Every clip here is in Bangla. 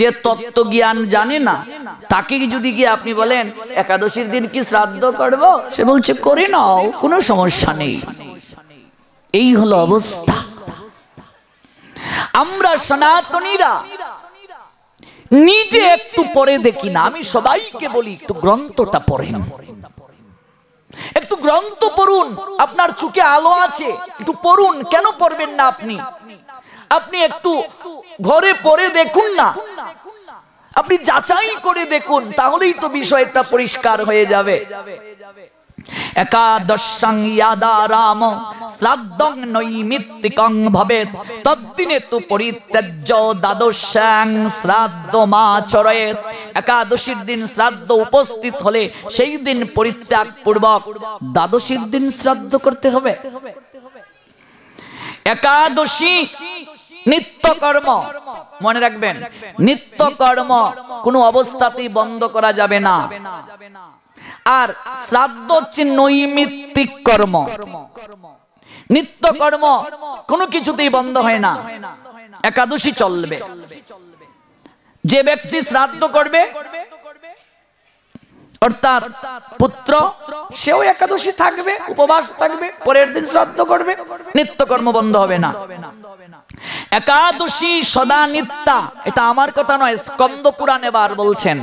যে তত্ত্ব জ্ঞান জানে না তাকে যদি গিয়ে আপনি বলেন একাদশীর দিন কি শ্রাদ্ধ করব সে বলছে করে নাও কোনো সমস্যা নেই এই হলো অবস্থা আমরা সনাতনীরা নিজে একটু পরে দেখি না আমি সবাইকে বলি একটু গ্রন্থটা পড়েন একটু গ্রন্থ পড়ুন আপনার চোখে আলো আছে একটু পড়ুন কেন পড়বেন না আপনি আপনি একটু ঘরে পড়ে দেখুন না আপনি যাচাই করে দেখুন তাহলেই তো বিষয়টা পরিষ্কার হয়ে যাবে একাদশীর দিন শ্রাদ্ধ উপস্থিত হলে সেই দিন পরিত্যাগ পূর্বক দ্বাদশীর দিন শ্রাদ্ধ করতে হবে একাদশী নিত্য কর্ম মনে রাখবেন নিত্য কর্ম কোনো অবস্থাতেই বন্ধ করা যাবে না আর শ্রাদ্ধ হচ্ছে নৈমিত্তিক কর্ম নিত্য কর্ম কোনো কিছুতেই বন্ধ হয় না একাদশী চলবে যে ব্যক্তি শ্রাদ্ধ করবে অর্থাৎ পুত্র সেও একাদশী থাকবে উপবাস থাকবে পরের দিন শ্রাদ্ধ করবে নিত্যকর্ম বন্ধ হবে না একাদশী সদা নিত্যা এটা আমার কথা নয় স্কন্দ পুরাণ এবার বলছেন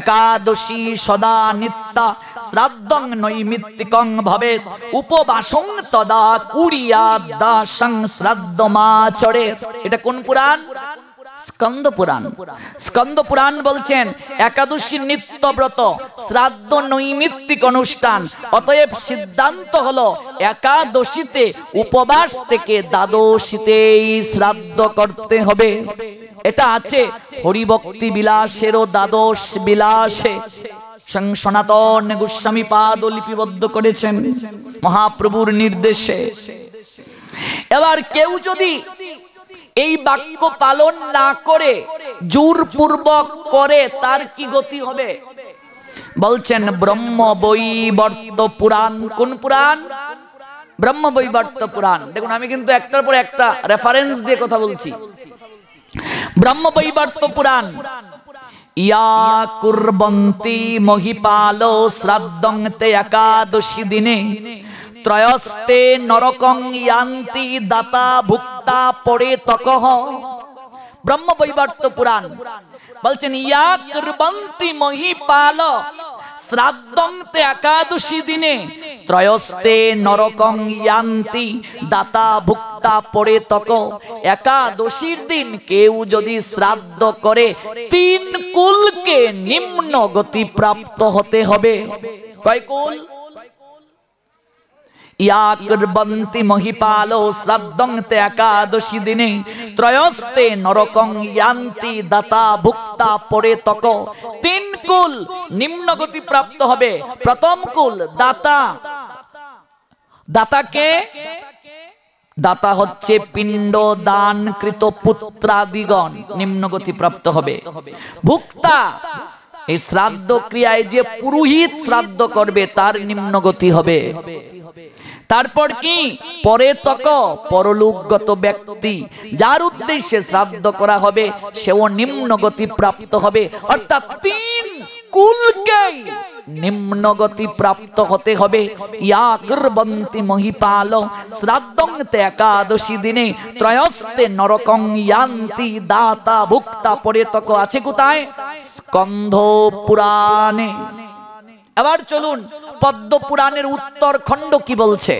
একাদশী সদা নিত্যা শ্রাদ্ধং নৈমিত্তিকং ভাবে উপবাসং তদা কুড়িয়া দাসং শ্রাদ্ধ মাচরে এটা কোন পুরাণ স্কন্দ পুরাণ স্কন্দ পুরাণ বলছেন একাদশী নিত্যব্রত শ্রাদ্ধ নৈমিত্তিক অনুষ্ঠান অতএব সিদ্ধান্ত হলো একাদশীতে উপবাস থেকে দ্বাদশীতেই শ্রাদ্ধ করতে হবে এটা আছে হরিভক্তি বিলাসেরও দ্বাদশ বিলাসে সনাতন গোস্বামী পাদ লিপিবদ্ধ করেছেন মহাপ্রভুর নির্দেশে এবার কেউ যদি এই বাক্য পালন না করে জোরপূর্বক করে তার কি গতি হবে বলছেন ব্রহ্ম বৈবর্ত পুরাণ কোন পুরাণ ব্রহ্ম বৈবর্ত পুরাণ দেখুন আমি কিন্তু একটার পর একটা রেফারেন্স দিয়ে কথা বলছি ব্রহ্ম বৈবর্ত পুরাণ ইয়া কুরবন্তি মহিপাল শ্রাদ্ধং তে একাদশী দিনে ত্রয়স্তে নরকং ইয়ান্তি দাতা ভুক্তা পরে তকহ ব্রহ্ম বৈবর্ত পুরাণ বলছেন ইয়া কুরবন্তি মহি পাল তে একাদশী দিনে ত্রয়স্তে নরকং ইয়ান্তি দাতা ভুক্তা পরে তক একাদশীর দিন কেউ যদি শ্রাদ্ধ করে তিন কুলকে নিম্ন গতি প্রাপ্ত হতে হবে কয় কুল ইয়াকুর্বন্তি মহিপালো শ্রাদ্ধং তে একাদশী দিনে ত্রয়স্তে নরকং ইয়ান্তি দাতা ভুক্তা পরে তক তিন কুল নিম্নগতি প্রাপ্ত হবে প্রথম কুল দাতা দাতাকে দাতা হচ্ছে পিণ্ড দান কৃত পুত্রাদিগণ নিম্নগতি প্রাপ্ত হবে ভুক্তা এই শ্রাদ্ধ ক্রিয়ায় যে পুরোহিত শ্রাদ্ধ করবে তার নিম্নগতি হবে তারপর কি পরে তক পরলোকগত ব্যক্তি যার উদ্দেশ্যে শ্রাদ্ধ করা হবে সেও নিম্নগতি প্রাপ্ত হবে অর্থাৎ তিন কুলকে নিম্নগতি প্রাপ্ত হতে হবে ইয়াকরবন্তি মহিপাল শ্রাদ্ধং একাদশী দিনে ত্রয়স্তে নরকং ইয়ান্তি দাতা ভুক্তা পরে তক আছে কোথায় স্কন্ধ পুরাণে এবার চলুন পদ্ম পুরাণের উত্তর খণ্ড কি বলছে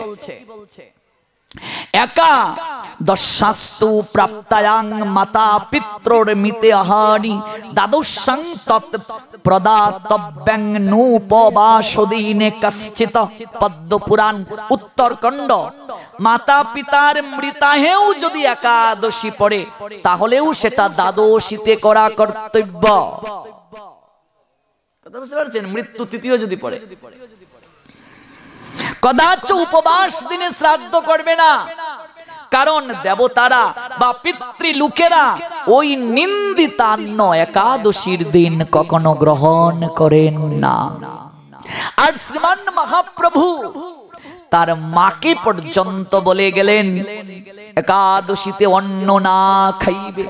একা দশাস্তু মাতা মাতা পিতার মৃতাহেও যদি একাদশী পড়ে তাহলেও সেটা দ্বাদশীতে করা কর্তব্য মৃত্যু তৃতীয় যদি পড়ে কদাচ উপবাস দিনে শ্রাদ্ধ করবে না কারণ দেবতারা বা পিতৃলোকেরা ওই নিন্দিতান্ন একাদশীর দিন কখনো গ্রহণ করেন না আর শ্রীমান মহাপ্রভু তার মাকে পর্যন্ত বলে গেলেন একাদশীতে অন্ন না খাইবে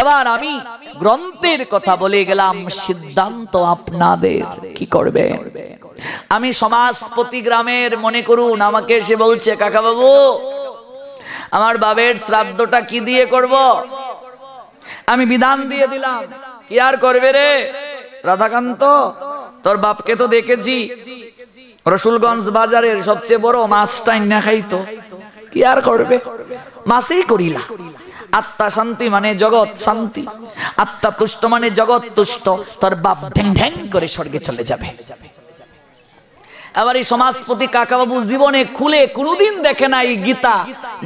এবার আমি গ্রন্থের কথা বলে গেলাম সিদ্ধান্ত আপনাদের কি করবে আমি সমাজপতি গ্রামের মনে করুন আমাকে এসে বলছে কাকা বাবু আমার বাবের শ্রাদ্ধটা কি দিয়ে করব। আমি বিধান দিয়ে দিলাম কি আর করবে রে রাধাকান্ত তোর বাপকে তো দেখেছি রসুলগঞ্জ বাজারের সবচেয়ে বড় মাছটাই না খাইতো কি আর করবে মাছেই করিলা আত্মা শান্তি মানে জগৎ শান্তি আত্মা তুষ্ট মানে জগৎ তুষ্ট তার বাপ ঢেং ঢেং করে স্বর্গে চলে যাবে আবার এই সমাজপতি কাকাবাবু জীবনে খুলে কোনোদিন দেখে নাই গীতা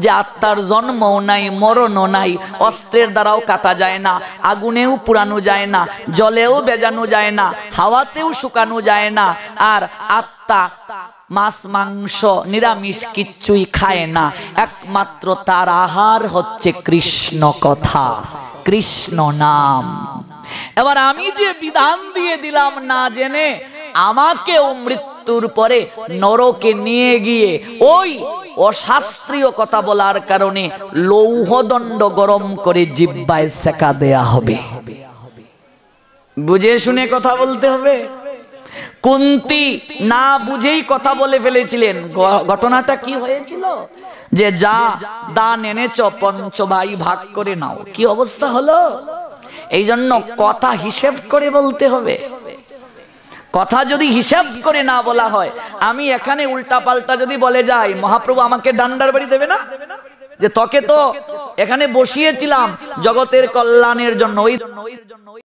যে আত্মার জন্মও নাই মরণও নাই অস্ত্রের দ্বারাও কাটা যায় না আগুনেও পুরানো যায় না জলেও বেজানো যায় না হাওয়াতেও শুকানো যায় না আর আত্মা মাছ মাংস নিরামিষ কিচ্ছুই খায় না একমাত্র তার আহার হচ্ছে কৃষ্ণ কথা কৃষ্ণ নাম এবার আমি যে বিধান দিয়ে দিলাম না জেনে ও মৃত্যুর পরে নরকে নিয়ে গিয়ে ওই অশাস্ত্রীয় কথা বলার কারণে লৌহদণ্ড গরম করে জিব্বায় সেকা দেয়া হবে বুঝে শুনে কথা বলতে হবে কুন্তি না বুঝেই কথা বলে ফেলেছিলেন ঘটনাটা কি হয়েছিল যে যা দান এনেছ পঞ্চ ভাই ভাগ করে নাও কি অবস্থা হলো এই জন্য কথা হিসেব করে বলতে হবে কথা যদি হিসাব করে না বলা হয় আমি এখানে উল্টা পাল্টা যদি বলে যাই মহাপ্রভু আমাকে ডান্ডার বাড়ি দেবে না যে তকে তো এখানে বসিয়েছিলাম জগতের কল্যাণের জন্য ওই জন্য ওই জন্য